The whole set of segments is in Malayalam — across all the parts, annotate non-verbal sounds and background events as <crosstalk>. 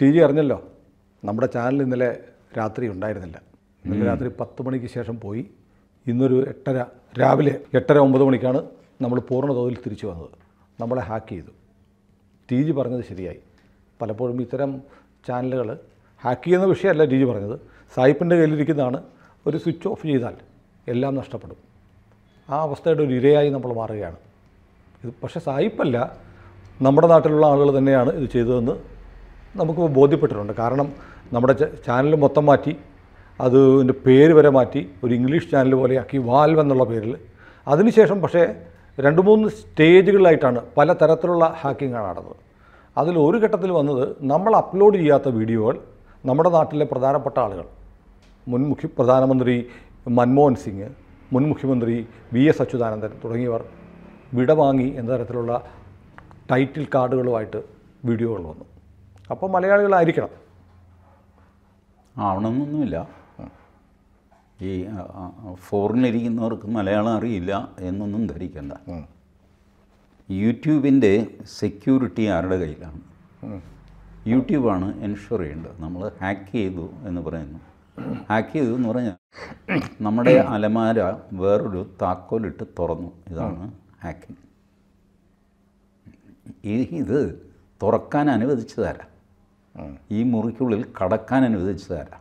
ടി വി അറിഞ്ഞല്ലോ നമ്മുടെ ചാനൽ ഇന്നലെ രാത്രി ഉണ്ടായിരുന്നില്ല ഇന്നലെ രാത്രി പത്ത് മണിക്ക് ശേഷം പോയി ഇന്നൊരു എട്ടര രാവിലെ എട്ടര ഒമ്പത് മണിക്കാണ് നമ്മൾ പൂർണ്ണ തോതിൽ തിരിച്ചു വന്നത് നമ്മളെ ഹാക്ക് ചെയ്തു ടി ജി പറഞ്ഞത് ശരിയായി പലപ്പോഴും ഇത്തരം ചാനലുകൾ ഹാക്ക് ചെയ്യുന്ന വിഷയമല്ല ടി ജി പറഞ്ഞത് സായിപ്പിൻ്റെ കയ്യിലിരിക്കുന്നതാണ് ഒരു സ്വിച്ച് ഓഫ് ചെയ്താൽ എല്ലാം നഷ്ടപ്പെടും ആ അവസ്ഥയുടെ ഒരു ഇരയായി നമ്മൾ മാറുകയാണ് ഇത് പക്ഷേ സായിപ്പല്ല നമ്മുടെ നാട്ടിലുള്ള ആളുകൾ തന്നെയാണ് ഇത് ചെയ്തതെന്ന് നമുക്ക് ബോധ്യപ്പെട്ടിട്ടുണ്ട് കാരണം നമ്മുടെ ചാനൽ മൊത്തം മാറ്റി അത് അതിൻ്റെ പേര് വരെ മാറ്റി ഒരു ഇംഗ്ലീഷ് ചാനൽ പോലെയാക്കി വാൽവ് എന്നുള്ള പേരിൽ അതിനുശേഷം പക്ഷേ രണ്ട് മൂന്ന് സ്റ്റേജുകളിലായിട്ടാണ് പല തരത്തിലുള്ള ഹാക്കിങ്ങാണ് നടന്നത് അതിൽ ഒരു ഘട്ടത്തിൽ വന്നത് നമ്മൾ അപ്ലോഡ് ചെയ്യാത്ത വീഡിയോകൾ നമ്മുടെ നാട്ടിലെ പ്രധാനപ്പെട്ട ആളുകൾ മുൻ മുഖ്യ പ്രധാനമന്ത്രി മൻമോഹൻ സിംഗ് മുൻ മുഖ്യമന്ത്രി വി എസ് അച്യുതാനന്ദൻ തുടങ്ങിയവർ വിടവാങ്ങി എന്ന തരത്തിലുള്ള ടൈറ്റിൽ കാർഡുകളുമായിട്ട് വീഡിയോകൾ വന്നു അപ്പോൾ മലയാളികളായിരിക്കണം ആവണമെന്നൊന്നുമില്ല ഈ ഫോറിനിരിക്കുന്നവർക്ക് മലയാളം അറിയില്ല എന്നൊന്നും ധരിക്കണ്ട യൂട്യൂബിൻ്റെ സെക്യൂരിറ്റി ആരുടെ കയ്യിലാണ് യൂട്യൂബാണ് എൻഷുർ ചെയ്യേണ്ടത് നമ്മൾ ഹാക്ക് ചെയ്തു എന്ന് പറയുന്നു ഹാക്ക് ചെയ്തു എന്ന് പറഞ്ഞാൽ നമ്മുടെ അലമാര വേറൊരു താക്കോലിട്ട് തുറന്നു ഇതാണ് ഹാക്കിങ് ഇത് തുറക്കാൻ തരാം ഈ മുറിക്കുള്ളിൽ കടക്കാൻ അനുവദിച്ചു തരാം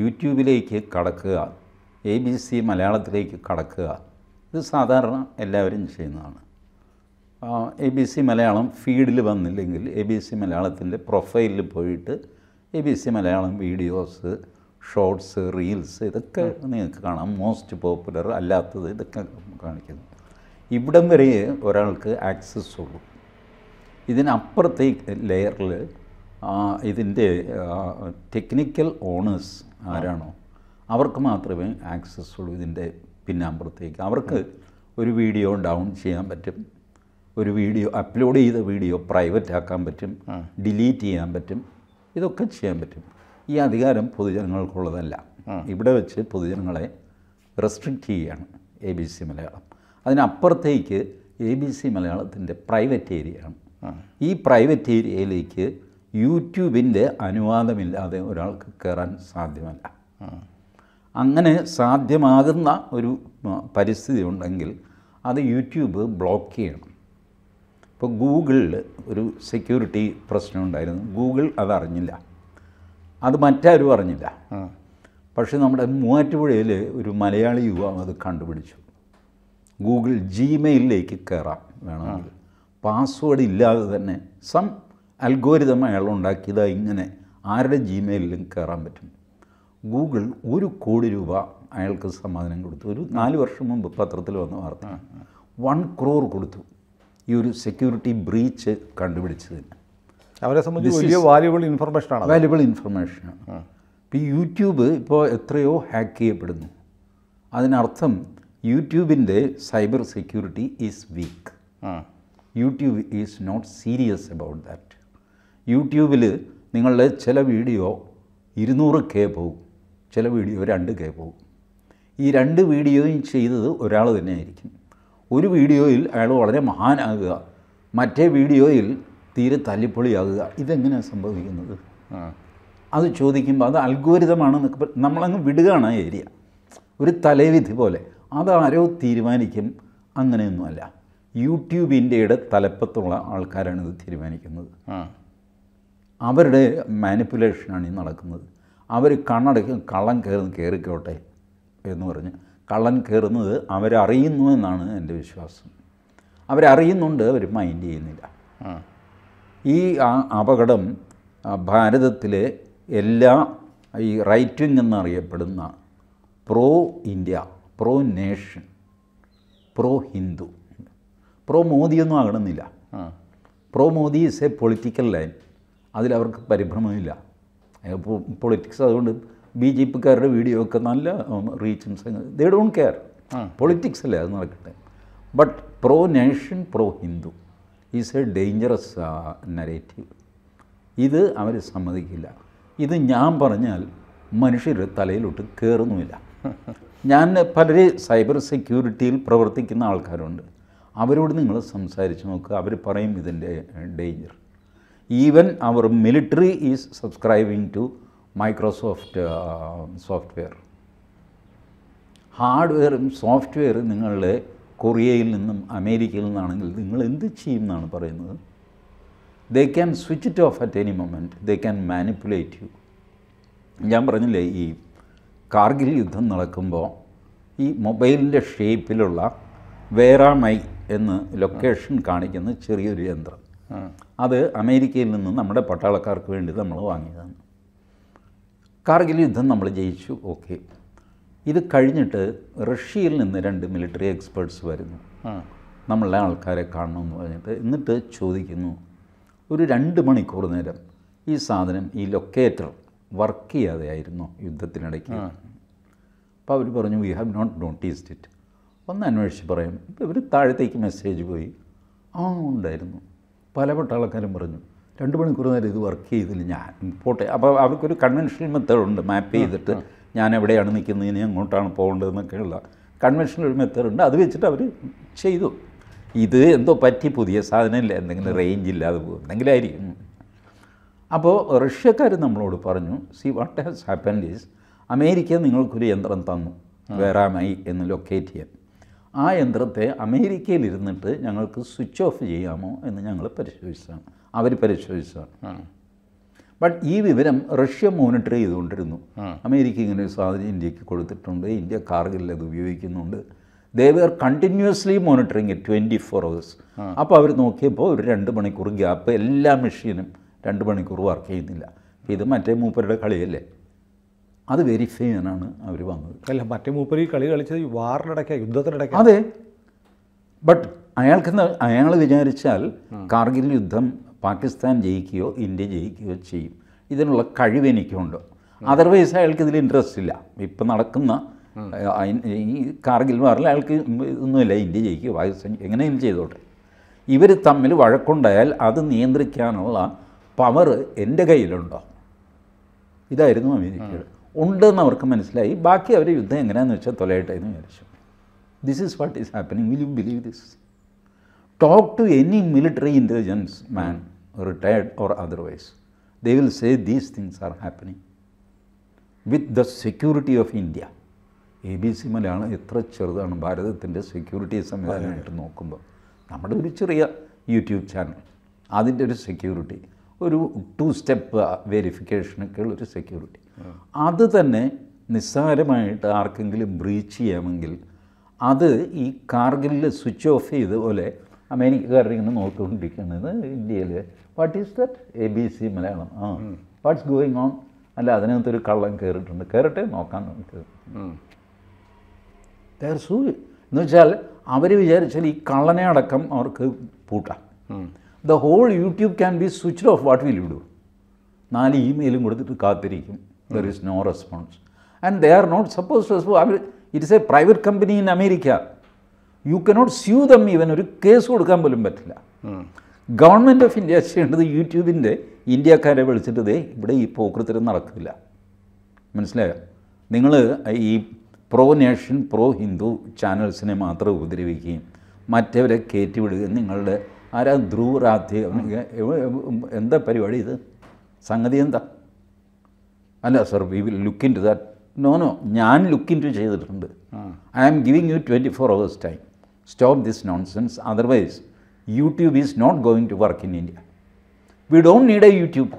യൂട്യൂബിലേക്ക് കടക്കുക എ ബി സി മലയാളത്തിലേക്ക് കടക്കുക ഇത് സാധാരണ എല്ലാവരും ചെയ്യുന്നതാണ് എ ബി സി മലയാളം ഫീഡിൽ വന്നില്ലെങ്കിൽ എ ബി സി മലയാളത്തിൻ്റെ പ്രൊഫൈലിൽ പോയിട്ട് A B C Malayalam videos shorts reels ഇതൊക്കെ നിങ്ങൾക്ക് കാണാം മോസ്റ്റ് പോപ്പുലർ അല്ലാത്തത് ഇതൊക്കെ കാണിക്കുന്നു ഇവിടം വരെയേ ഒരാൾക്ക് ആക്സസ് ഉള്ളൂ ഇതിനപ്പുറത്തെ ലെയറിൽ ഇതിൻ്റെ ടെക്നിക്കൽ ഓണേഴ്സ് ആരാണോ അവർക്ക് മാത്രമേ ആക്സസ് ഉള്ളൂ ഇതിൻ്റെ പിന്നാമ്പുറത്തേക്ക് അവർക്ക് ഒരു വീഡിയോ ഡൗൺ ചെയ്യാൻ പറ്റും ഒരു വീഡിയോ അപ്ലോഡ് ചെയ്ത വീഡിയോ പ്രൈവറ്റ് ആക്കാൻ പറ്റും ഡിലീറ്റ് ചെയ്യാൻ പറ്റും ഇതൊക്കെ ചെയ്യാൻ പറ്റും ഈ അധികാരം പൊതുജനങ്ങൾക്കുള്ളതല്ല ഇവിടെ വെച്ച് പൊതുജനങ്ങളെ റെസ്ട്രിക്റ്റ് ചെയ്യുകയാണ് എ ബി സി മലയാളം അതിനപ്പുറത്തേക്ക് എ ബി സി മലയാളത്തിൻ്റെ പ്രൈവറ്റ് ഏരിയയാണ് ഈ പ്രൈവറ്റ് ഏരിയയിലേക്ക് യൂട്യൂബിൻ്റെ അനുവാദമില്ലാതെ ഒരാൾക്ക് കയറാൻ സാധ്യമല്ല അങ്ങനെ സാധ്യമാകുന്ന ഒരു പരിസ്ഥിതി ഉണ്ടെങ്കിൽ അത് യൂട്യൂബ് ബ്ലോക്ക് ചെയ്യണം ഇപ്പോൾ ഗൂഗിളിൽ ഒരു സെക്യൂരിറ്റി പ്രശ്നം ഉണ്ടായിരുന്നു ഗൂഗിൾ അതറിഞ്ഞില്ല അത് മറ്റാരും അറിഞ്ഞില്ല പക്ഷേ നമ്മുടെ മൂവാറ്റുപുഴയിൽ ഒരു മലയാളി യുവാവ് അത് കണ്ടുപിടിച്ചു ഗൂഗിൾ ജിമെയിലേക്ക് കയറാം വേണമെങ്കിൽ പാസ്വേഡ് ഇല്ലാതെ തന്നെ സം അൽഗോരിതം അയാൾ ഉണ്ടാക്കിയത് ഇങ്ങനെ ആരുടെ ജിമെയിലും കയറാൻ പറ്റും ഗൂഗിൾ ഒരു കോടി രൂപ അയാൾക്ക് സമാധാനം കൊടുത്തു ഒരു നാല് വർഷം മുമ്പ് പത്രത്തിൽ വന്ന വാർത്ത വൺ ക്രോർ കൊടുത്തു ഈ ഒരു സെക്യൂരിറ്റി ബ്രീച്ച് കണ്ടുപിടിച്ചതിന് അവരെ സംബന്ധിച്ച് വലിയ വാല്യുബിൾ ഇൻഫർമേഷനാണ് വാല്യുബിൾ ഇൻഫർമേഷനാണ് ഇപ്പോൾ യൂട്യൂബ് ഇപ്പോൾ എത്രയോ ഹാക്ക് ചെയ്യപ്പെടുന്നു അതിനർത്ഥം യൂട്യൂബിൻ്റെ cyber security is weak YouTube is not serious about that യൂട്യൂബിൽ നിങ്ങളുടെ ചില വീഡിയോ ഇരുന്നൂറ് കെ പോവും ചില വീഡിയോ രണ്ട് കെ പോവും ഈ രണ്ട് വീഡിയോയും ചെയ്തത് ഒരാൾ തന്നെയായിരിക്കും ഒരു വീഡിയോയിൽ അയാൾ വളരെ മഹാനാകുക മറ്റേ വീഡിയോയിൽ തീരെ തല്ലിപ്പൊളിയാകുക ഇതെങ്ങനെയാണ് സംഭവിക്കുന്നത് അത് ചോദിക്കുമ്പോൾ അത് അൽഗോരിതമാണെന്നൊക്കെ നമ്മളങ്ങ് വിടുകയാണ് ഏരിയ ഒരു തലേവിധി പോലെ അതാരോ തീരുമാനിക്കും അങ്ങനെയൊന്നുമല്ല യൂട്യൂബ് ഇന്ത്യയുടെ തലപ്പത്തുള്ള ആൾക്കാരാണ് ഇത് തീരുമാനിക്കുന്നത് അവരുടെ മാനിപ്പുലേഷനാണ് ഈ നടക്കുന്നത് അവർ കണ്ണടയ്ക്കും കള്ളം കയറുന്ന കയറിക്കോട്ടെ എന്ന് പറഞ്ഞ് കള്ളൻ കയറുന്നത് അവരറിയുന്നു എന്നാണ് എൻ്റെ വിശ്വാസം അവരറിയുന്നുണ്ട് അവർ മൈൻഡ് ചെയ്യുന്നില്ല ഈ അപകടം ഭാരതത്തിലെ എല്ലാ ഈ റൈറ്റ് വിങ് എന്നറിയപ്പെടുന്ന pro India pro nation pro Hindu pro മോദിയൊന്നും ആകണമെന്നില്ല pro Modi is a political line അതിലവർക്ക് പരിഭ്രമമില്ല പൊളിറ്റിക്സ് അതുകൊണ്ട് ബി ജെ പിക്കാരുടെ വീഡിയോ ഒക്കെ നല്ല റീച്ചും ദേ ഡോണ്ട് കെയർ പൊളിറ്റിക്സ് അല്ലേ അത് നടക്കട്ടെ but pro nation pro Hindu is a dangerous narrative ഇത് അവർ സമ്മതിക്കില്ല ഇത് ഞാൻ പറഞ്ഞാൽ മനുഷ്യർ തലയിലോട്ട് കയറുന്നുമില്ല <laughs> ഞാൻ പലരെ സൈബർ സെക്യൂരിറ്റിയിൽ പ്രവർത്തിക്കുന്ന ആൾക്കാരുണ്ട് അവരോട് നിങ്ങൾ സംസാരിച്ച് നോക്കുക അവർ പറയും ഇതിൻ്റെ ഡേഞ്ചർ ഈവൻ അവർ military is subscribing to Microsoft software ഹാർഡ്വെയറും സോഫ്റ്റ്വെയറും നിങ്ങളുടെ കൊറിയയിൽ നിന്നും അമേരിക്കയിൽ നിന്നാണെങ്കിൽ നിങ്ങൾ എന്ത് ചെയ്യും എന്നാണ് പറയുന്നത് they can switch it off at any moment they can manipulate you ഞാൻ പറഞ്ഞില്ലേ ഈ കാർഗിൽ യുദ്ധം നടക്കുമ്പോൾ ഈ മൊബൈലിൻ്റെ ഷേപ്പിലുള്ള വേറാമൈ എന്ന് ലൊക്കേഷൻ കാണിക്കുന്ന ചെറിയൊരു യന്ത്രം അത് അമേരിക്കയിൽ നിന്ന് നമ്മുടെ പട്ടാളക്കാർക്ക് വേണ്ടി നമ്മൾ വാങ്ങിയതാണ് കാർഗിൽ യുദ്ധം നമ്മൾ ജയിച്ചു ഓക്കെ ഇത് കഴിഞ്ഞിട്ട് റഷ്യയിൽ നിന്ന് രണ്ട് മിലിറ്ററി എക്സ്പേർട്സ് വരുന്നു നമ്മളുടെ ആൾക്കാരെ കാണണമെന്ന് പറഞ്ഞിട്ട് എന്നിട്ട് ചോദിക്കുന്നു ഒരു രണ്ട് മണിക്കൂർ നേരം ഈ സാധനം ഈ ലൊക്കേറ്റർ വർക്ക് ചെയ്യാതെയായിരുന്നു യുദ്ധത്തിനിടയ്ക്ക് അപ്പോൾ അവർ പറഞ്ഞു we have not noticed it ഒന്ന് അന്വേഷിച്ച് പറയും ഇവർ താഴത്തേക്ക് മെസ്സേജ് പോയി ആ ഉണ്ടായിരുന്നു പല പട്ടാളക്കാരും പറഞ്ഞു രണ്ട് മണിക്കൂർ നേരം ഇത് വർക്ക് ചെയ്തില്ല ഞാൻ പോട്ടെ അപ്പോൾ അവർക്കൊരു കൺവെൻഷണൽ ഉണ്ട് മാപ്പ് ചെയ്തിട്ട് ഞാൻ എവിടെയാണ് നിൽക്കുന്നത് ഇനി എങ്ങോട്ടാണ് പോകേണ്ടതെന്നൊക്കെയുള്ള കൺവെൻഷണൽ ഒരു മെത്തേഡ് ഉണ്ട് അത് വെച്ചിട്ട് അവർ ചെയ്തു ഇത് എന്തോ പറ്റി പുതിയ സാധനമില്ല എന്തെങ്കിലും റേഞ്ച് ഇല്ലാതെ പോകും ആയിരിക്കും അപ്പോൾ റഷ്യക്കാർ നമ്മളോട് പറഞ്ഞു see what has happen is America നിങ്ങൾക്കൊരു യന്ത്രം തന്നു വേറാമായി എന്ന് ലൊക്കേറ്റ് ചെയ്യാൻ ആ യന്ത്രത്തെ അമേരിക്കയിൽ ഇരുന്നിട്ട് ഞങ്ങൾക്ക് സ്വിച്ച് ഓഫ് ചെയ്യാമോ എന്ന് ഞങ്ങൾ പരിശോധിച്ചതാണ് അവർ പരിശോധിച്ചതാണ് ബട്ട് ഈ വിവരം റഷ്യ മോണിറ്റർ ചെയ്തുകൊണ്ടിരുന്നു അമേരിക്ക ഇങ്ങനെ ഒരു സാധനം ഇന്ത്യക്ക് കൊടുത്തിട്ടുണ്ട് ഇന്ത്യ കാർഗിൽ അത് ഉപയോഗിക്കുന്നുണ്ട് they are continuously monitoring it twenty four hours അപ്പോൾ അവർ നോക്കിയപ്പോൾ ഒരു രണ്ട് മണിക്കൂർ ഗ്യാപ്പ് എല്ലാ മെഷീനും രണ്ട് മണിക്കൂർ വർക്ക് ചെയ്യുന്നില്ല ഇത് മറ്റേ മൂപ്പരുടെ കളിയല്ലേ അത് വെരിഫൈ ചെയ്യാനാണ് അവർ വന്നത് അല്ല മറ്റേ മൂപ്പർ ഈ കളി കളിച്ചത് വാറിനിടയ്ക്ക് യുദ്ധത്തിനിടയ്ക്ക് അതെ ബട്ട് അയാൾക്ക് അയാൾ വിചാരിച്ചാൽ കാർഗിൽ യുദ്ധം പാകിസ്ഥാൻ ജയിക്കുകയോ ഇന്ത്യ ജയിക്കുകയോ ചെയ്യും ഇതിനുള്ള കഴിവ് എനിക്കുണ്ട് അതർവൈസ് അയാൾക്ക് ഇതിൽ ഇൻട്രസ്റ്റ് ഇല്ല ഇപ്പം നടക്കുന്ന ഈ കാർഗിൽ വാറിൽ അയാൾക്ക് ഒന്നുമില്ല ഇന്ത്യ ജയിക്കുക പാകിസ്ഥാൻ എങ്ങനെയും ചെയ്തോട്ടെ ഇവർ തമ്മിൽ വഴക്കുണ്ടായാൽ അത് നിയന്ത്രിക്കാനുള്ള പവർ എൻ്റെ കയ്യിലുണ്ടോ ഇതായിരുന്നു അമേരിക്കയുടെ ഉണ്ടെന്ന് അവർക്ക് മനസ്സിലായി ബാക്കി അവർ യുദ്ധം എങ്ങനെയാണെന്ന് വെച്ചാൽ തൊലയട്ടെ എന്ന് വിചാരിച്ചു this is what is happening will you believe this talk to any military intelligence man retired or otherwise they will say these things are happening with the security of India A B C Malayalam എത്ര ചെറുതാണ് ഭാരതത്തിൻ്റെ സെക്യൂരിറ്റി സംവിധാനമായിട്ട് നോക്കുമ്പോൾ നമ്മുടെ ഒരു ചെറിയ യൂട്യൂബ് ചാനൽ അതിൻ്റെ ഒരു സെക്യൂരിറ്റി ഒരു ടു സ്റ്റെപ്പ് ഉള്ള ഒരു സെക്യൂരിറ്റി അത് തന്നെ നിസ്സാരമായിട്ട് ആർക്കെങ്കിലും ബ്രീച്ച് ചെയ്യാമെങ്കിൽ അത് ഈ കാർഗിലിൽ സ്വിച്ച് ഓഫ് പോലെ അമേരിക്കക്കാരുടെ ഇങ്ങനെ നോക്കിക്കൊണ്ടിരിക്കുന്നത് ഇന്ത്യയിൽ what is that A B C Malayalam ആ വാട്ട്സ് ഗോയിങ് ഓൺ അല്ല അതിനകത്തൊരു കള്ളം കയറിയിട്ടുണ്ട് കയറട്ടെ നോക്കാൻ നമുക്ക് എന്ന് വെച്ചാൽ അവർ വിചാരിച്ചാൽ ഈ കള്ളനെ അടക്കം അവർക്ക് പൂട്ടാം the whole YouTube can be switch off what will you do നാല് ഇമെയിലും കൊടുത്തിട്ട് കാത്തിരിക്കും there is no response and they are not suppose it is a private company in America you cannot sue them even ഒരു കേസ് കൊടുക്കാൻ പോലും പറ്റില്ല ഗവൺമെൻറ് ഓഫ് ഇന്ത്യ ചെയ്യേണ്ടത് യൂട്യൂബിൻ്റെ ഇന്ത്യക്കാരെ വിളിച്ചിട്ട് ദേ ഇവിടെ ഈ പോക്കൃത്തരം നടക്കില്ല മനസ്സിലായോ നിങ്ങൾ ഈ പ്രോ നേഷൻ പ്രോ ഹിന്ദു ചാനൽസിനെ മാത്രം ഉപദ്രവിക്കുകയും മറ്റവരെ കയറ്റിവിടുകയും നിങ്ങളുടെ ആരാ ധ്രുവ് എന്താ പരിപാടി ഇത് സംഗതി എന്താ അല്ല sir we will look into that no no ഞാൻ ലുക്ക് ഇൻ ടു ചെയ്തിട്ടുണ്ട് I am giving you twenty four hours time stop this nonsense otherwise YouTube is not going to work in India we don't need a YouTube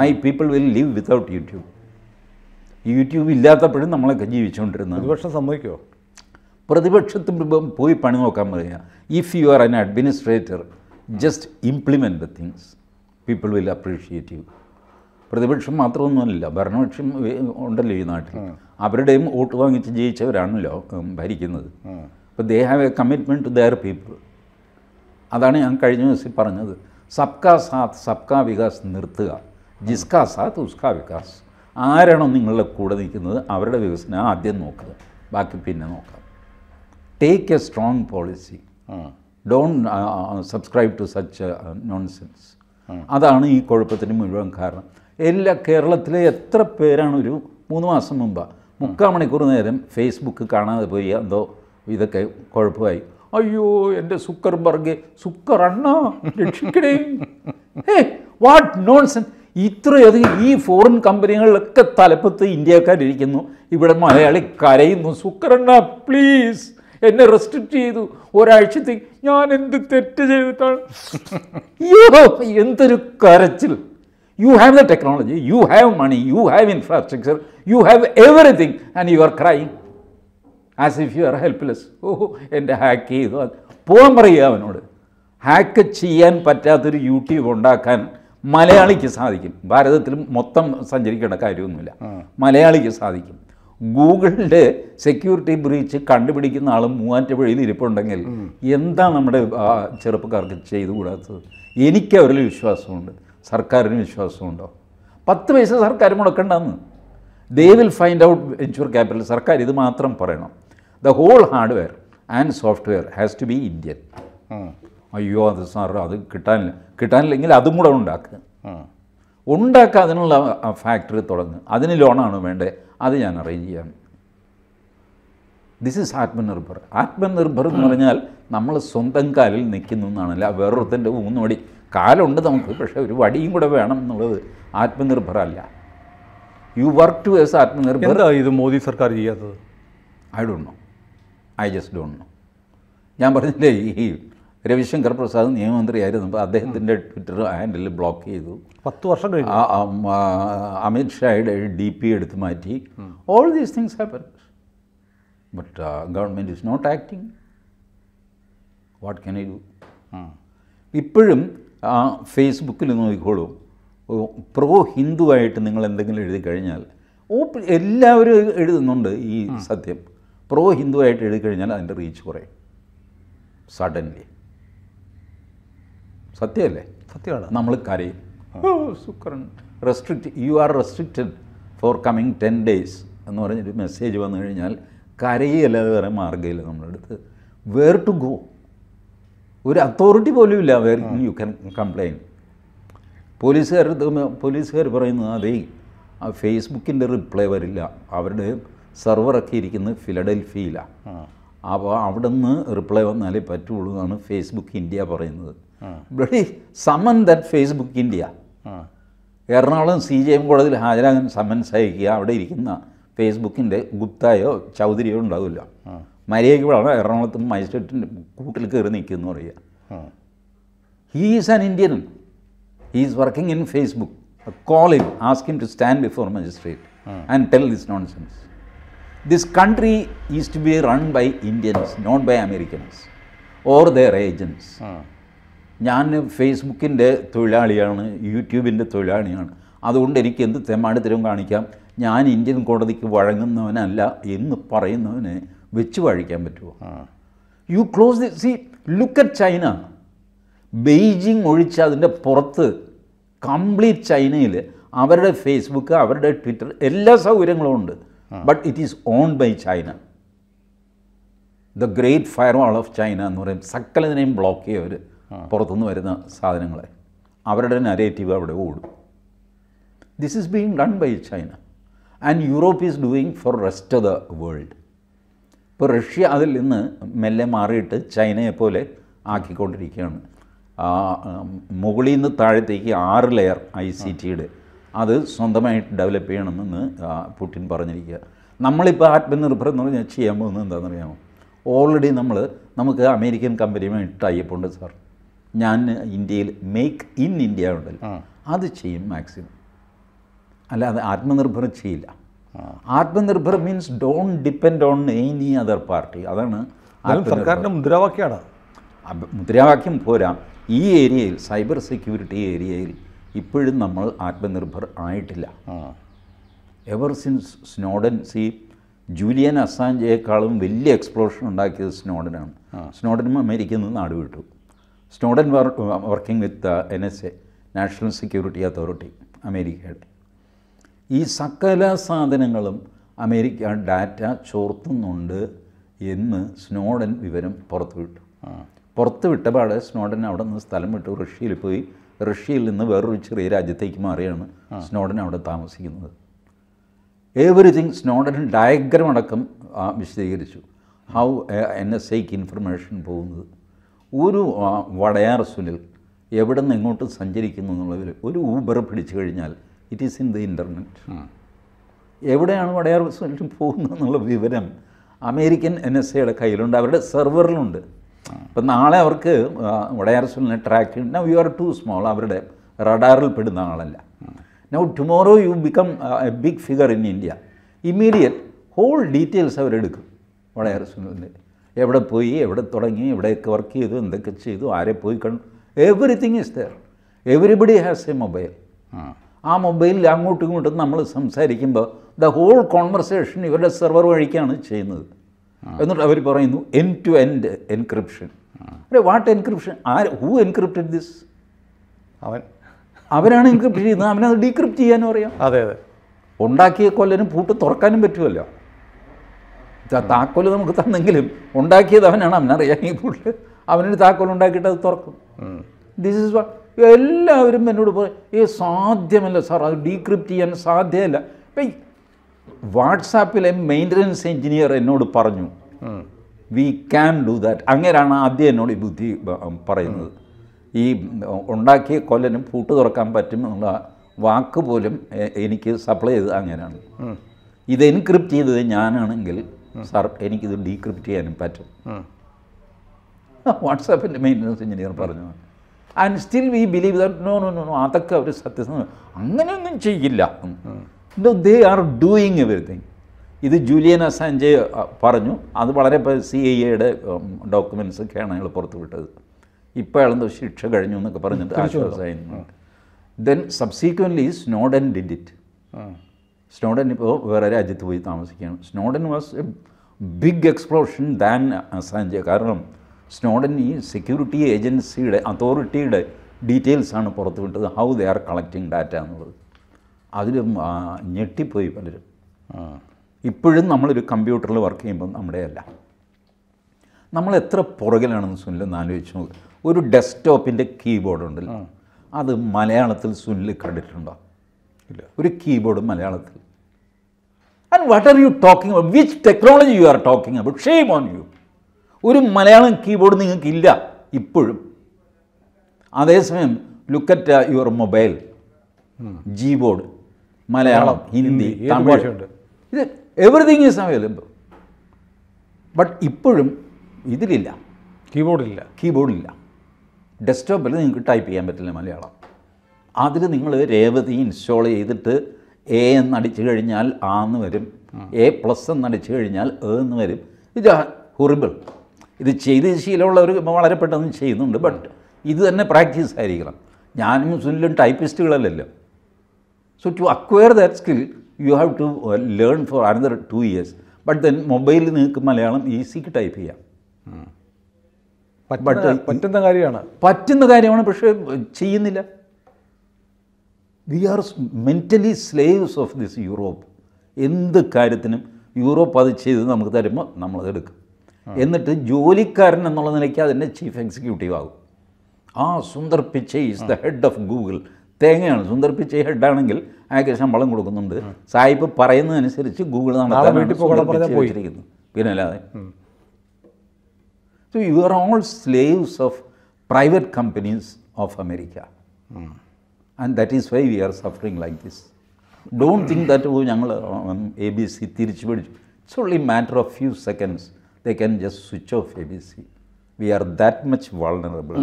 my people will live without YouTube YouTube ഇല്ലാത്തപ്പോഴും നമ്മളൊക്കെ ജീവിച്ചുകൊണ്ടിരുന്നത് പ്രതിപക്ഷം സംഭവിക്കുമോ പ്രതിപക്ഷത്തിൽ പോയി പണി നോക്കാൻ പറയുക if you are an administrator just implement the things people will appreciate you പ്രതിപക്ഷം മാത്രമൊന്നുമല്ല ഭരണപക്ഷം ഉണ്ടല്ലോ ഈ നാട്ടിൽ അവരുടെയും വോട്ട് വാങ്ങിച്ച് ജയിച്ചവരാണല്ലോ ഭരിക്കുന്നത് അപ്പോൾ they have a commitment to their people അതാണ് ഞാൻ കഴിഞ്ഞ ദിവസം പറഞ്ഞത് സബ്കാ സാത്ത് സബ്കാ വികാസ് നിർത്തുക ജിസ്കാ സാത്ത് ഉസ്കാ വികാസ് ആരാണോ നിങ്ങളുടെ കൂടെ നിൽക്കുന്നത് അവരുടെ വികസനം ആദ്യം നോക്കുക ബാക്കി പിന്നെ നോക്കാം take a strong policy don't subscribe to such nonsense അതാണ് ഈ കുഴപ്പത്തിന് മുഴുവൻ കാരണം എല്ലാ കേരളത്തിലെ എത്ര പേരാണ് ഒരു മൂന്ന് മാസം മുമ്പ് മുക്കാൽ മണിക്കൂർ നേരം ഫേസ്ബുക്ക് കാണാതെ പോയി എന്തോ ഇതൊക്കെ കുഴപ്പമായി അയ്യോ എൻ്റെ സുക്കർ സുക്കർബർഗ് സുക്കർ അണ്ണോ രക്ഷിക്കണേ ഏ വാട്ട് നോൺസെൻസ് ഇത്രയധികം ഈ ഫോറിൻ കമ്പനികളിലൊക്കെ തലപ്പത്ത് ഇന്ത്യക്കാരിരിക്കുന്നു ഇവിടെ മലയാളി കരയുന്നു സുക്കർ അണ്ണ പ്ലീസ് എന്നെ റെസ്ട്രിക്റ്റ് ചെയ്തു ഒരാഴ്ചത്തേക്ക് ഞാൻ എന്ത് തെറ്റ് ചെയ്തിട്ടാണ് യോ <laughs> എന്തൊരു കരച്ചിൽ you have the technology you have money you have infrastructure you have everything and you are crime as if you are helpless oh എൻ്റെ ഹാക്ക് ചെയ്തു പോകാൻ പറയുക അവനോട് ഹാക്ക് ചെയ്യാൻ പറ്റാത്തൊരു യൂട്യൂബ് ഉണ്ടാക്കാൻ മലയാളിക്ക് സാധിക്കും ഭാരതത്തിൽ മൊത്തം സഞ്ചരിക്കേണ്ട കാര്യമൊന്നുമില്ല മലയാളിക്ക് സാധിക്കും ഗൂഗിളിൻ്റെ സെക്യൂരിറ്റി ബ്രീച്ച് കണ്ടുപിടിക്കുന്ന ആളും മൂവാറ്റുപുഴയിൽ ഇരിപ്പുണ്ടെങ്കിൽ എന്താ നമ്മുടെ ചെറുപ്പക്കാർക്ക് ചെയ്തുകൂടാത്തത് എനിക്ക് അവരിൽ വിശ്വാസമുണ്ട് സർക്കാരിന് വിശ്വാസമുണ്ടോ പത്ത് പൈസ സർക്കാർ മുടക്കണ്ടെന്ന് they will find out venture capital സർക്കാർ ഇത് മാത്രം പറയണം the whole hardware and software has to be Indian അയ്യോ അത് സാർ അത് കിട്ടാനില്ല കിട്ടാനില്ലെങ്കിൽ അതും കൂടെ ഉണ്ടാക്കുക ഉണ്ടാക്കുക അതിനുള്ള ഫാക്ടറി തുടങ്ങുക അതിന് ലോണാണ് വേണ്ടത് അത് ഞാൻ അറേഞ്ച് ചെയ്യാം ദിസ് ഇസ് ആത്മനിർഭർ ആത്മനിർഭർ എന്ന് പറഞ്ഞാൽ നമ്മൾ സ്വന്തം കാലിൽ നിൽക്കുന്നു എന്നാണല്ല വേറൊരുത്തൻ്റെ വടി കാലുണ്ട് നമുക്ക് പക്ഷേ ഒരു വടിയും കൂടെ വേണം എന്നുള്ളത് ആത്മനിർഭറല്ല you work to as Atmanirbhar എന്താ ഇത് മോദി സർക്കാർ ചെയ്യാത്തത് I don't know I just don't know ഞാൻ പറഞ്ഞില്ലേ ഈ രവിശങ്കർ പ്രസാദ് അപ്പോൾ അദ്ദേഹത്തിൻ്റെ ട്വിറ്റർ ഹാൻഡിൽ ബ്ലോക്ക് ചെയ്തു പത്ത് വർഷം കഴിഞ്ഞു അമിത്ഷായുടെ ഡി പി എടുത്ത് മാറ്റി all these things happen but government is not acting what can do ഇപ്പോഴും ഫേസ്ബുക്കിൽ നോക്കിക്കോളൂ പ്രോ ഹിന്ദു ആയിട്ട് നിങ്ങൾ എന്തെങ്കിലും എഴുതി കഴിഞ്ഞാൽ ഓ എല്ലാവരും എഴുതുന്നുണ്ട് ഈ സത്യം പ്രോ ഹിന്ദു ആയിട്ട് എഴുതി കഴിഞ്ഞാൽ അതിൻ്റെ റീച്ച് കുറയും സഡൻലി സത്യമല്ലേ സത്യമാണ് നമ്മൾ കരയും ശുക്രൻ restrict you are restricted for coming ten days എന്ന് പറഞ്ഞൊരു മെസ്സേജ് വന്നു കഴിഞ്ഞാൽ കരയല്ലാതെ വേറെ മാർഗ്ഗമില്ല നമ്മുടെ അടുത്ത് വേർ ടു ഗോ ഒരു അതോറിറ്റി പോലും ഇല്ല വേർ യു ക്യാൻ കംപ്ലൈൻ പോലീസുകാരുടെ പോലീസുകാർ പറയുന്നത് അതേ ആ ഫേസ്ബുക്കിൻ്റെ റിപ്ലൈ വരില്ല അവരുടെ സെർവറൊക്കെ ഇരിക്കുന്നത് ഫിലഡൽഫിയിലാണ് അപ്പോൾ അവിടെ നിന്ന് റിപ്ലൈ വന്നാലേ പറ്റുള്ളൂ എന്നാണ് ഫേസ്ബുക്ക് ഇന്ത്യ പറയുന്നത് bloody summon that Facebook India Ernakulam C J M കോടതിയിൽ ഹാജരാകാൻ സമൻസ് അയക്കുക അവിടെ ഇരിക്കുന്ന ഫേസ്ബുക്കിൻ്റെ ഗുപ്തായോ ചൗധരിയോ ഉണ്ടാവില്ല മര്യാദയ്ക്ക് എറണാകുളത്തും എറണാകുളത്ത് മജിസ്ട്രേറ്റിൻ്റെ കൂട്ടിൽ കയറി നിൽക്കുന്നു പറയുക he's an Indian he's working in Facebook call him ask him to stand before magistrate and tell this nonsense this country is to be run by Indians not by Americans or their agents ഞാൻ ഫേസ്ബുക്കിൻ്റെ തൊഴിലാളിയാണ് യൂട്യൂബിൻ്റെ തൊഴിലാളിയാണ് അതുകൊണ്ട് എനിക്ക് എന്ത് തെമ്മാടിത്തരവും കാണിക്കാം ഞാൻ ഇന്ത്യൻ കോടതിക്ക് വഴങ്ങുന്നവനല്ല എന്ന് പറയുന്നവനെ വെച്ച് വഴിക്കാൻ പറ്റുമോ you close the sea look at China Beijing ഒഴിച്ച് അതിൻ്റെ പുറത്ത് കംപ്ലീറ്റ് ചൈനയിൽ അവരുടെ ഫേസ്ബുക്ക് അവരുടെ ട്വിറ്റർ എല്ലാ സൗകര്യങ്ങളും ഉണ്ട് but it is own by China the Great Wall of China എന്ന് പറയും സക്കലതിനെയും ബ്ലോക്ക് ചെയ്യവർ പുറത്തുനിന്ന് വരുന്ന സാധനങ്ങളെ അവരുടെ നരേറ്റീവ് അവിടെ ഓടും this is being done by China and Europe is doing for rest of the world ഇപ്പോൾ റഷ്യ അതിൽ നിന്ന് മെല്ലെ മാറിയിട്ട് പോലെ ആക്കിക്കൊണ്ടിരിക്കുകയാണ് മുകളിൽ നിന്ന് താഴത്തേക്ക് ആറ് ലെയർ ഐ സി ടിയുടെ അത് സ്വന്തമായിട്ട് ഡെവലപ്പ് ചെയ്യണമെന്ന് പുടിൻ പറഞ്ഞിരിക്കുക നമ്മളിപ്പോൾ ആത്മനിർഭർ എന്ന് പറഞ്ഞാൽ ചെയ്യാൻ പോകുന്നത് അറിയാമോ ഓൾറെഡി നമ്മൾ നമുക്ക് അമേരിക്കൻ കമ്പനിയുമായിട്ട് ടൈപ്പ് ഉണ്ട് സാർ ഞാൻ ഇന്ത്യയിൽ മേക്ക് ഇൻ ഇന്ത്യ ഉണ്ടല്ലോ അത് ചെയ്യും മാക്സിമം അല്ലാതെ ആത്മനിർഭർ ചെയ്യില്ല Atmanirbhar means don't depend on any other party അതാണ് സർക്കാരിൻ്റെ മുദ്രാവാക്യമാണ് മുദ്രാവാക്യം പോരാ ഈ ഏരിയയിൽ സൈബർ സെക്യൂരിറ്റി ഏരിയയിൽ ഇപ്പോഴും നമ്മൾ ആത്മനിർഭർ ആയിട്ടില്ല ever since Snowden see Julian അസാഞ്ചേക്കാളും വലിയ എക്സ്പ്ലോഷൻ ഉണ്ടാക്കിയത് സ്നോഡനാണ് സ്നോഡനും അമേരിക്കയിൽ നിന്ന് നാടുവിട്ടു Snowden working with N S A national security authority അമേരിക്കയുടെ ഈ സകല സാധനങ്ങളും അമേരിക്ക ഡാറ്റ ചോർത്തുന്നുണ്ട് എന്ന് സ്നോഡൻ വിവരം പുറത്തുവിട്ടു പുറത്ത് വിട്ടപാട് സ്നോഡൻ അവിടെ നിന്ന് സ്ഥലം വിട്ടു റഷ്യയിൽ പോയി റഷ്യയിൽ നിന്ന് വേറൊരു ചെറിയ രാജ്യത്തേക്ക് മാറിയാണ് സ്നോഡൻ അവിടെ താമസിക്കുന്നത് എവറിഥിങ് സ്നോഡൻ ഡയഗ്രം അടക്കം വിശദീകരിച്ചു ഹൗ എൻ എസ് ഐക്ക് ഇൻഫർമേഷൻ പോകുന്നത് ഒരു വടയാർ സുനിൽ എവിടെ നിന്ന് ഇങ്ങോട്ട് സഞ്ചരിക്കുന്നു എന്നുള്ളതിൽ ഒരു ഊബർ പിടിച്ചു കഴിഞ്ഞാൽ it is in the internet എവിടെയാണ് വടയാർ സുനിൽ പോകുന്നത് എന്നുള്ള വിവരം അമേരിക്കൻ എൻ എസ് എയുടെ കയ്യിലുണ്ട് അവരുടെ സെർവറിലുണ്ട് അപ്പം നാളെ അവർക്ക് വടയാർ സുനിലിനെ ട്രാക്ക് ചെയ്യണം now you are too small അവരുടെ റഡാറിൽ പെടുന്ന ആളല്ല now tomorrow you become a big figure in India immediate whole details അവരെടുക്കും വടയാർ സുനിലിൻ്റെ എവിടെ പോയി എവിടെ തുടങ്ങി എവിടെയൊക്കെ വർക്ക് ചെയ്തു എന്തൊക്കെ ചെയ്തു ആരെ പോയി കണ്ടു everything is there everybody has a mobile ആ മൊബൈലിൽ അങ്ങോട്ടും ഇങ്ങോട്ടും നമ്മൾ സംസാരിക്കുമ്പോൾ ദ ഹോൾ കോൺവെർസേഷൻ ഇവരുടെ സെർവർ വഴിക്കാണ് ചെയ്യുന്നത് എന്നിട്ട് അവർ പറയുന്നു എൻ ടു എൻഡ് എൻക്രിപ്ഷൻ അല്ലെ വാട്ട് എൻക്രിപ്ഷൻ ആര് ഹൂ എൻക്രിപ്റ്റഡ് ദിസ് അവൻ അവരാണ് എൻക്രിപ്റ്റ് ചെയ്യുന്നത് അവനത് ഡീക്രിപ്റ്റ് ചെയ്യാനും അറിയാം അതെ അതെ ഉണ്ടാക്കിയ കൊല്ലനും പൂട്ട് തുറക്കാനും പറ്റുമല്ലോ താക്കോല് നമുക്ക് തന്നെങ്കിലും ഉണ്ടാക്കിയത് അവനാണ് അവനറിയാം ഈ പുള്ളി അവനൊരു താക്കോൽ ഉണ്ടാക്കിയിട്ട് അത് തുറക്കും ദിസ് ഇസ് വാ എല്ലാവരും എന്നോട് പറയും ഏ സാധ്യമല്ല സാർ അത് ഡീക്രിപ്റ്റ് ചെയ്യാൻ സാധ്യമല്ല ഇപ്പം വാട്സാപ്പിലെ മെയിൻ്റനൻസ് എഞ്ചിനീയർ എന്നോട് പറഞ്ഞു വി ക്യാൻ ഡു ദാറ്റ് അങ്ങനെയാണ് ആദ്യം എന്നോട് ഈ ബുദ്ധി പറയുന്നത് ഈ ഉണ്ടാക്കിയ കൊല്ലനും പൂട്ട് തുറക്കാൻ പറ്റും വാക്ക് പോലും എനിക്ക് സപ്ലൈ ചെയ്തത് അങ്ങനെയാണ് ഇത് എൻക്രിപ്റ്റ് ചെയ്തത് ഞാനാണെങ്കിൽ സാർ എനിക്കിത് ഡീക്രിപ്റ്റ് ചെയ്യാനും പറ്റും വാട്സാപ്പിൻ്റെ മെയിൻ്റനൻസ് എഞ്ചിനീയർ പറഞ്ഞു and still we believe that no no no no അതൊക്കെ അവർ സത്യസന്ധ അങ്ങനെയൊന്നും ചെയ്യില്ല ദേ ആർ ഡൂയിങ് എവറിത്തിങ് ഇത് ജൂലിയൻ അസാഞ്ചെ പറഞ്ഞു അത് വളരെ സി ഐ എയുടെ ഡോക്യുമെൻറ്റ്സ് ഒക്കെയാണ് അയാൾ പുറത്തു വിട്ടത് ഇപ്പോൾ അയാളെന്തോ ശിക്ഷ കഴിഞ്ഞു എന്നൊക്കെ പറഞ്ഞിട്ട് then subsequently Snowden did it Snowden ഇപ്പോൾ വേറെ രാജ്യത്ത് പോയി താമസിക്കുകയാണ് Snowden was a big explosion than Assange കാരണം സ്നോഡൻ ഈ സെക്യൂരിറ്റി ഏജൻസിയുടെ അതോറിറ്റിയുടെ ഡീറ്റെയിൽസാണ് പുറത്തു വിട്ടത് how they are collecting data എന്നുള്ളത് അതിലും ഞെട്ടിപ്പോയി പലരും ഇപ്പോഴും നമ്മളൊരു കമ്പ്യൂട്ടറിൽ വർക്ക് ചെയ്യുമ്പോൾ നമ്മുടെ അല്ല നമ്മൾ എത്ര പുറകിലാണെന്ന് എന്ന് ആലോചിച്ച് നോക്കുക ഒരു ഡെസ്ക്ടോപ്പിൻ്റെ കീബോർഡ് ഉണ്ടല്ലോ അത് മലയാളത്തിൽ സുനിൽ കണ്ടിട്ടുണ്ടോ ഇല്ല ഒരു കീബോർഡും മലയാളത്തിൽ and what are you talking which technology you are talking about shame on you ഒരു മലയാളം കീബോർഡ് നിങ്ങൾക്കില്ല ഇപ്പോഴും അതേസമയം look at your mobile Gboard Malayalam Hindi Tamil ഇത് എവറിഥിങ് ഈസ് അവൈലബിൾ ബട്ട് ഇപ്പോഴും ഇതിലില്ല കീബോർഡില്ല കീബോർഡില്ല ഡെസ്ക്ടോപ്പിൽ നിങ്ങൾക്ക് ടൈപ്പ് ചെയ്യാൻ പറ്റില്ല മലയാളം അതിൽ നിങ്ങൾ രേവതി ഇൻസ്റ്റാൾ ചെയ്തിട്ട് എ എന്ന് അടിച്ചു കഴിഞ്ഞാൽ ആ എന്ന് വരും എ പ്ലസ് എന്ന് അടിച്ചു കഴിഞ്ഞാൽ എ എന്ന് വരും ഇത് ഹൊറിബിൾ ഇത് ചെയ്ത് ശീലമുള്ളവർ വളരെ പെട്ടെന്ന് ചെയ്യുന്നുണ്ട് ബട്ട് ഇത് തന്നെ പ്രാക്ടീസ് ആയിരിക്കണം ഞാനും സുനിലും ടൈപ്പിസ്റ്റുകളല്ലല്ലോ so to acquire that skill you have to learn for another two years but then മൊബൈലിൽ നിങ്ങൾക്ക് മലയാളം ഈസിക്ക് ടൈപ്പ് ചെയ്യാം uh, പറ്റുന്ന കാര്യമാണ് പറ്റുന്ന കാര്യമാണ് പക്ഷേ ചെയ്യുന്നില്ല we are mentally slaves of this Europe എന്ത് കാര്യത്തിനും യൂറോപ്പ് അത് ചെയ്ത് നമുക്ക് തരുമ്പോൾ നമ്മളതെടുക്കും എന്നിട്ട് ജോലിക്കാരൻ എന്നുള്ള നിലയ്ക്ക് അതിൻ്റെ ചീഫ് എക്സിക്യൂട്ടീവ് ആകും ആ Sundar Pichai is the head of Google തേങ്ങയാണ് സുന്ദർ പിച്ചൈ ഹെഡാണെങ്കിൽ അയാൾക്ക് ശമ്പളം കൊടുക്കുന്നുണ്ട് സായിപ്പ് പറയുന്നതനുസരിച്ച് ഗൂഗിൾ നടത്താനാണ് പിന്നെ അല്ലാതെ so you are all slaves of private companies of America and that is why we are suffering like this don't think that oh ഞങ്ങൾ എ ബി സി തിരിച്ചു പിടിച്ചു it's only matter of few seconds they can just switch off A B C we are that much vulnerable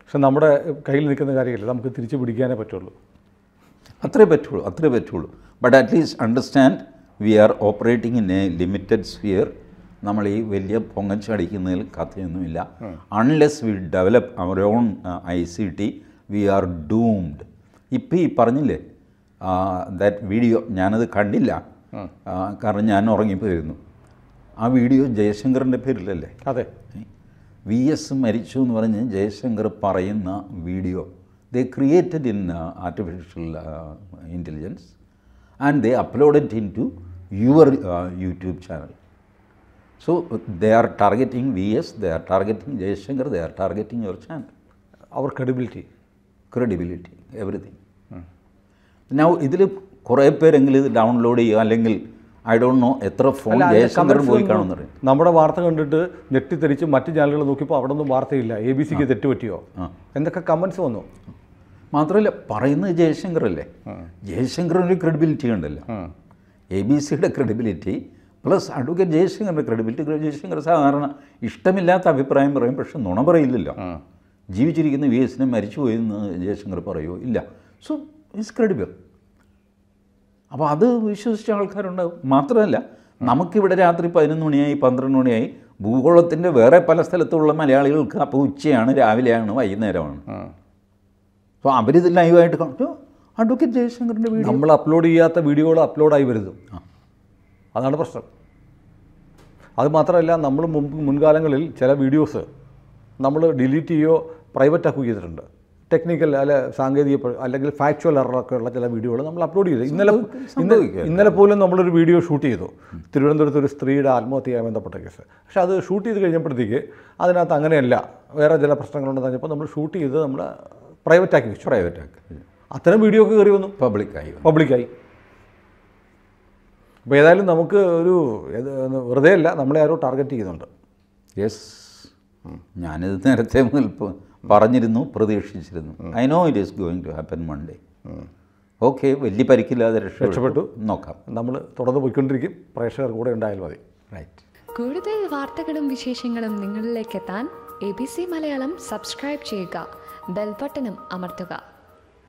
പക്ഷെ നമ്മുടെ കയ്യിൽ നിൽക്കുന്ന കാര്യമില്ല നമുക്ക് തിരിച്ചു പിടിക്കാനേ പറ്റുള്ളൂ അത്രേ പറ്റുള്ളൂ അത്രേ പറ്റുള്ളൂ but at least understand we are operating in a limited sphere നമ്മൾ ഈ വലിയ പൊങ്ങച്ചടിക്കുന്നതിൽ കഥയൊന്നുമില്ല unless we develop our own I C T we are doomed ഇപ്പം ഈ പറഞ്ഞില്ലേ ദാറ്റ് വീഡിയോ ഞാനത് കണ്ടില്ല കാരണം ഞാൻ ഉറങ്ങിപ്പോയിരുന്നു ആ വീഡിയോ ജയശങ്കറിൻ്റെ പേരിലല്ലേ അതെ വി എസ് മരിച്ചു എന്ന് പറഞ്ഞ് ജയശങ്കർ പറയുന്ന video they created in artificial intelligence and they uploaded in to your YouTube channel so they are targeting V S they are targeting Jayasankar they are targeting your channel our credibility credibility everything ഞാൻ ഇതിൽ കുറേ പേരെങ്കിലും ഇത് ഡൗൺലോഡ് ചെയ്യുക അല്ലെങ്കിൽ ഐ ഡോണ്ട് നോ എത്ര ഫോൺ ജയശങ്കർ പോയി കാണുമെന്ന് പറയും നമ്മുടെ വാർത്ത കണ്ടിട്ട് ഞെട്ടിത്തെറിച്ച് മറ്റ് ചാനലുകൾ നോക്കിയപ്പോൾ അവിടെ ഒന്നും വാർത്തയില്ല എ ബി സിക്ക് തെറ്റുപറ്റിയോ എന്തൊക്കെ കമൻസ് വന്നു മാത്രമല്ല പറയുന്നത് ജയശങ്കർ അല്ലേ ജയശങ്കറിനൊരു ക്രെഡിബിലിറ്റി ഉണ്ടല്ലോ എ ബി സിയുടെ ക്രെഡിബിലിറ്റി പ്ലസ് അഡ്വക്കേറ്റ് ജയശങ്കറിൻ്റെ ക്രെഡിബിലിറ്റി ജയശങ്കർ സാധാരണ ഇഷ്ടമില്ലാത്ത അഭിപ്രായം പറയും പക്ഷെ നുണ പറയില്ലല്ലോ ജീവിച്ചിരിക്കുന്ന വി എസിനെ മരിച്ചുപോയെന്ന് ജയശങ്കർ പറയുമോ ഇല്ല സോ ഇറ്റ്സ് ക്രെഡിബിൾ അപ്പോൾ അത് വിശ്വസിച്ച ആൾക്കാരുണ്ടാകും മാത്രമല്ല നമുക്കിവിടെ രാത്രി പതിനൊന്ന് മണിയായി പന്ത്രണ്ട് മണിയായി ഭൂഗോളത്തിൻ്റെ വേറെ പല സ്ഥലത്തുള്ള മലയാളികൾക്ക് അപ്പോൾ ഉച്ചയാണ് രാവിലെയാണ് വൈകുന്നേരമാണ് അപ്പോൾ അവരിത് ലൈവായിട്ട് കാണും അഡ്വക്കേറ്റ് ജയശങ്കറിൻ്റെ വീഡിയോ നമ്മൾ അപ്ലോഡ് ചെയ്യാത്ത വീഡിയോകൾ അപ്ലോഡായി വരുന്നു അതാണ് പ്രശ്നം അത് മാത്രമല്ല നമ്മൾ മുൻകാലങ്ങളിൽ ചില വീഡിയോസ് നമ്മൾ ഡിലീറ്റ് ചെയ്യുകയോ പ്രൈവറ്റ് ആക്കുക ചെയ്തിട്ടുണ്ട് ടെക്നിക്കൽ അല്ലെ സാങ്കേതിക അല്ലെങ്കിൽ ഫാക്ച്വൽ എററൊക്കെ ഉള്ള ചില വീഡിയോകൾ നമ്മൾ അപ്ലോഡ് ചെയ്തു ഇന്നലെ ഇന്നലെ പോലും നമ്മളൊരു വീഡിയോ ഷൂട്ട് ചെയ്തു തിരുവനന്തപുരത്ത് ഒരു സ്ത്രീയുടെ ആത്മഹത്യയായി ബന്ധപ്പെട്ട കേസ് പക്ഷേ അത് ഷൂട്ട് ചെയ്ത് കഴിഞ്ഞപ്പോഴത്തേക്ക് അതിനകത്ത് അങ്ങനെയല്ല വേറെ ചില പ്രശ്നങ്ങളുണ്ടെന്ന് പറഞ്ഞപ്പോൾ നമ്മൾ ഷൂട്ട് ചെയ്ത് നമ്മൾ പ്രൈവറ്റാക്കി വെച്ചു ആക്കി അത്തരം വീഡിയോ ഒക്കെ കയറി വന്നു പബ്ലിക്കായി പബ്ലിക്കായി അപ്പോൾ ഏതായാലും നമുക്ക് ഒരു വെറുതെ അല്ല നമ്മളെ ആരോ ടാർഗറ്റ് ചെയ്യുന്നുണ്ട് യെസ് ഞാനിത് നേരത്തെ മുതൽ പറഞ്ഞിരുന്നു പ്രതീക്ഷിച്ചിരുന്നു I know it is going to happen Monday okay വലിയ പരിക്കില്ലാതെ രക്ഷപ്പെട്ടു നോക്കാം നമ്മൾ തുടർന്ന് പോയിക്കൊണ്ടിരിക്കും പ്രേക്ഷകർ കൂടെ ഉണ്ടായാൽ മതി റൈറ്റ് കൂടുതൽ വാർത്തകളും വിശേഷങ്ങളും നിങ്ങളിലേക്ക് എത്താൻ A B C Malayalam subscribe ചെയ്യുക ബെൽബട്ടനും അമർത്തുക